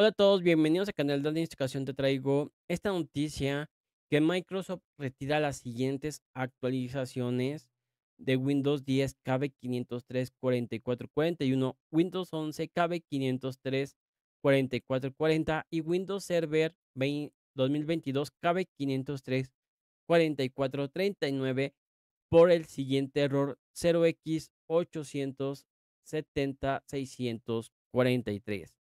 Hola a todos, bienvenidos al Canal de instrucción Te traigo esta noticia que Microsoft retira las siguientes actualizaciones de Windows 10 KB503 4441, Windows 11 KB503 4440 y Windows Server 2022 KB503 4439 por el siguiente error 0x870 643.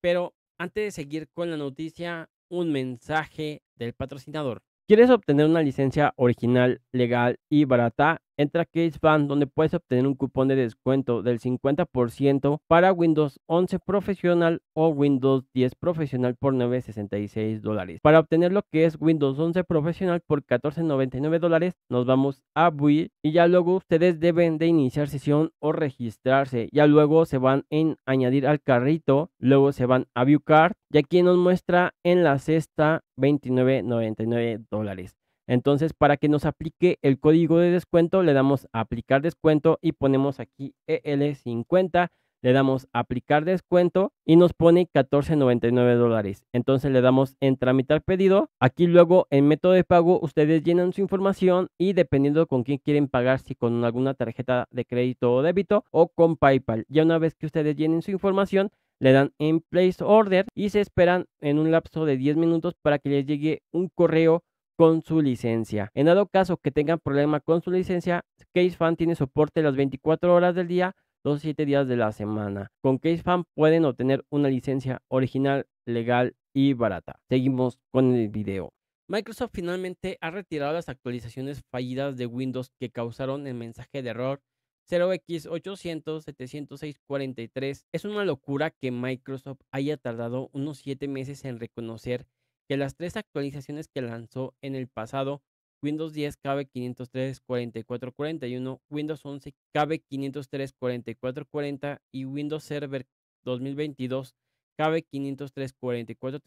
Pero antes de seguir con la noticia, un mensaje del patrocinador. ¿Quieres obtener una licencia original, legal y barata? entra a Fan donde puedes obtener un cupón de descuento del 50% para Windows 11 Profesional o Windows 10 Profesional por 9.66 dólares. Para obtener lo que es Windows 11 Profesional por 14.99 dólares, nos vamos a Build y ya luego ustedes deben de iniciar sesión o registrarse. Ya luego se van en añadir al carrito, luego se van a View Card y aquí nos muestra en la cesta 29.99 dólares. Entonces, para que nos aplique el código de descuento, le damos a aplicar descuento y ponemos aquí EL50. Le damos aplicar descuento y nos pone 14.99 dólares. Entonces le damos en tramitar pedido. Aquí luego en método de pago ustedes llenan su información y dependiendo con quién quieren pagar, si con alguna tarjeta de crédito o débito o con PayPal. Ya una vez que ustedes llenen su información, le dan en place order y se esperan en un lapso de 10 minutos para que les llegue un correo con su licencia. En dado caso que tengan problema con su licencia, CaseFan tiene soporte las 24 horas del día, los 7 días de la semana. Con CaseFan pueden obtener una licencia original, legal y barata. Seguimos con el video. Microsoft finalmente ha retirado las actualizaciones fallidas de Windows que causaron el mensaje de error 0 x 800 70643 Es una locura que Microsoft haya tardado unos 7 meses en reconocer que las tres actualizaciones que lanzó en el pasado, Windows 10 kb 503 44 41, Windows 11 kb 503 44 y Windows Server 2022 kb 503 44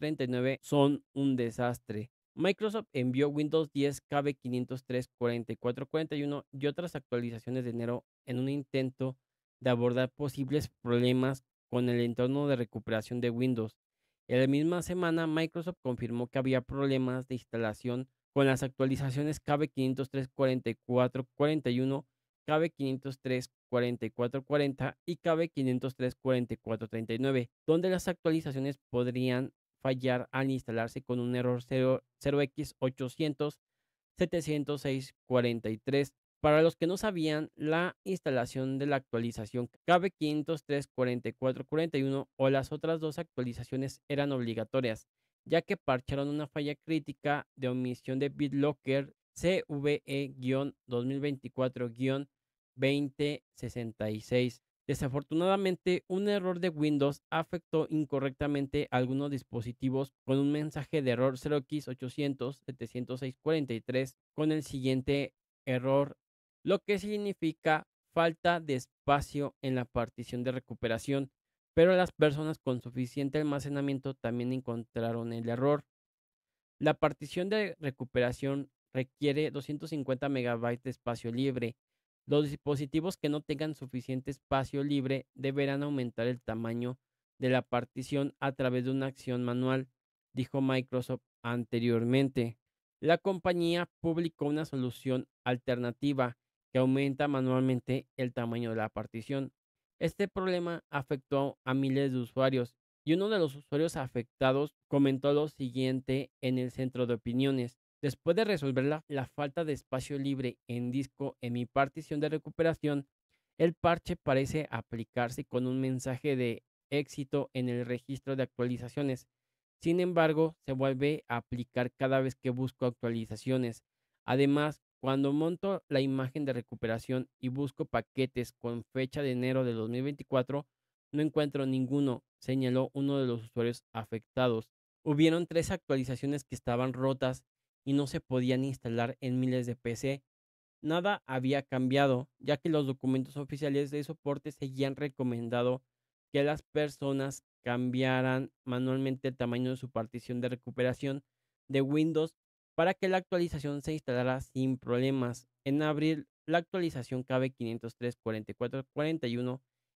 son un desastre. Microsoft envió Windows 10 KB 503 44 41 y otras actualizaciones de enero en un intento de abordar posibles problemas con el entorno de recuperación de Windows. En la misma semana, Microsoft confirmó que había problemas de instalación con las actualizaciones KB503-4441, KB503-4440 y KB503-4439, donde las actualizaciones podrían fallar al instalarse con un error 0, 0x800 706-43 para los que no sabían, la instalación de la actualización KB 503 o las otras dos actualizaciones eran obligatorias, ya que parcharon una falla crítica de omisión de BitLocker CVE-2024-2066. E Desafortunadamente, un error de Windows afectó incorrectamente algunos dispositivos con un mensaje de error 0x800-70643 con el siguiente error lo que significa falta de espacio en la partición de recuperación, pero las personas con suficiente almacenamiento también encontraron el error. La partición de recuperación requiere 250 MB de espacio libre. Los dispositivos que no tengan suficiente espacio libre deberán aumentar el tamaño de la partición a través de una acción manual, dijo Microsoft anteriormente. La compañía publicó una solución alternativa que aumenta manualmente el tamaño de la partición. Este problema afectó a miles de usuarios y uno de los usuarios afectados comentó lo siguiente en el centro de opiniones. Después de resolver la, la, falta de espacio libre en disco en mi partición de recuperación, el parche parece aplicarse con un mensaje de éxito en el registro de actualizaciones. Sin embargo, se vuelve a aplicar cada vez que busco actualizaciones. Además, cuando monto la imagen de recuperación y busco paquetes con fecha de enero de 2024, no encuentro ninguno, señaló uno de los usuarios afectados. Hubieron tres actualizaciones que estaban rotas y no se podían instalar en miles de PC. Nada había cambiado, ya que los documentos oficiales de soporte seguían recomendado que las personas cambiaran manualmente el tamaño de su partición de recuperación de Windows para que la actualización se instalara sin problemas. En abril, la actualización cabe 503, 44,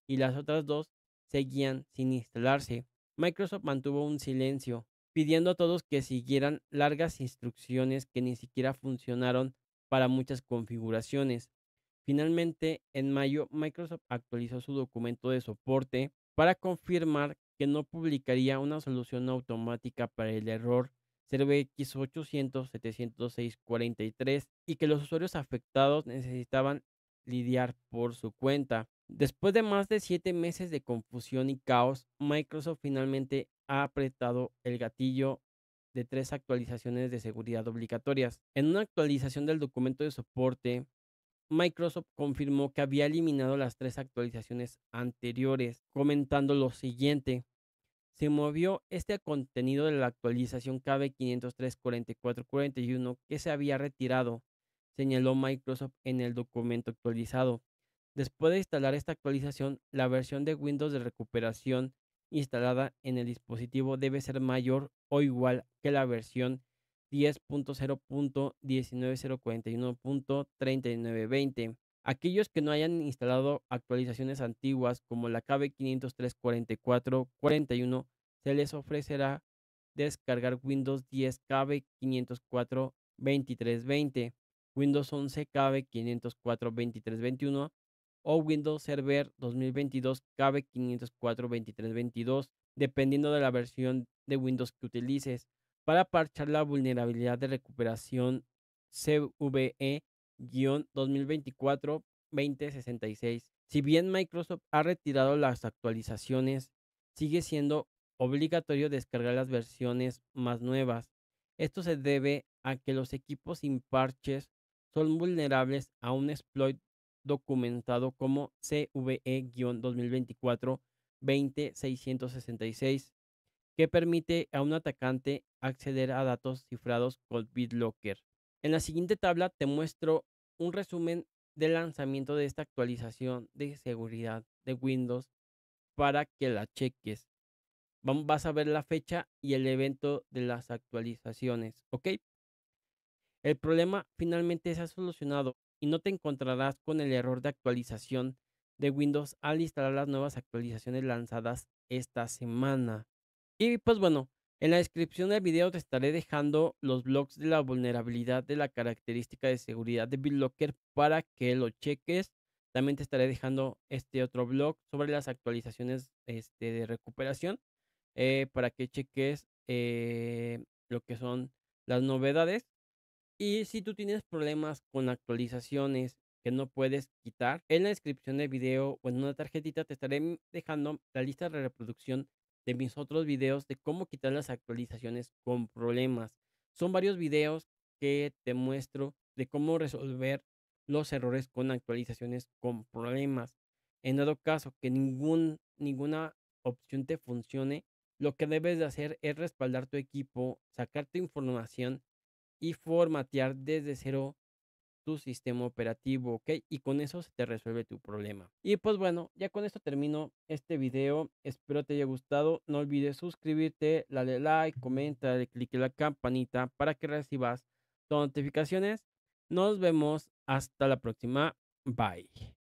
y las otras dos seguían sin instalarse. Microsoft mantuvo un silencio, pidiendo a todos que siguieran largas instrucciones que ni siquiera funcionaron para muchas configuraciones. Finalmente, en mayo, Microsoft actualizó su documento de soporte para confirmar que no publicaría una solución automática para el error CRBX800 706 y que los usuarios afectados necesitaban lidiar por su cuenta. Después de más de siete meses de confusión y caos, Microsoft finalmente ha apretado el gatillo de tres actualizaciones de seguridad obligatorias. En una actualización del documento de soporte, Microsoft confirmó que había eliminado las tres actualizaciones anteriores, comentando lo siguiente se movió este contenido de la actualización KB 503-4441 que se había retirado, señaló Microsoft en el documento actualizado. Después de instalar esta actualización, la versión de Windows de recuperación instalada en el dispositivo debe ser mayor o igual que la versión 10.0.19041.3920 Aquellos que no hayan instalado actualizaciones antiguas como la KB 503 41 se les ofrecerá descargar Windows 10 KB 504 2320, Windows 11 KB 504 2321 o Windows Server 2022 KB 504 2322, dependiendo de la versión de Windows que utilices, para parchar la vulnerabilidad de recuperación CVE 2024-2066. Si bien Microsoft ha retirado las actualizaciones, sigue siendo obligatorio descargar las versiones más nuevas. Esto se debe a que los equipos sin parches son vulnerables a un exploit documentado como cve 2024 2066 que permite a un atacante acceder a datos cifrados con BitLocker. En la siguiente tabla te muestro un resumen del lanzamiento de esta actualización de seguridad de Windows para que la cheques. Vas a ver la fecha y el evento de las actualizaciones, ¿ok? El problema finalmente se ha solucionado y no te encontrarás con el error de actualización de Windows al instalar las nuevas actualizaciones lanzadas esta semana. Y pues bueno, en la descripción del video te estaré dejando los blogs de la vulnerabilidad de la característica de seguridad de BitLocker para que lo cheques. También te estaré dejando este otro blog sobre las actualizaciones este, de recuperación eh, para que cheques eh, lo que son las novedades. Y si tú tienes problemas con actualizaciones que no puedes quitar, en la descripción del video o en una tarjetita te estaré dejando la lista de reproducción de mis otros videos de cómo quitar las actualizaciones con problemas. Son varios videos que te muestro de cómo resolver los errores con actualizaciones con problemas. En dado caso que ningún, ninguna opción te funcione, lo que debes de hacer es respaldar tu equipo, sacar tu información y formatear desde cero tu sistema operativo, ¿ok? Y con eso se te resuelve tu problema. Y pues bueno, ya con esto termino este video. Espero te haya gustado. No olvides suscribirte, darle like, comenta, darle click en la campanita para que recibas notificaciones. Nos vemos hasta la próxima. Bye.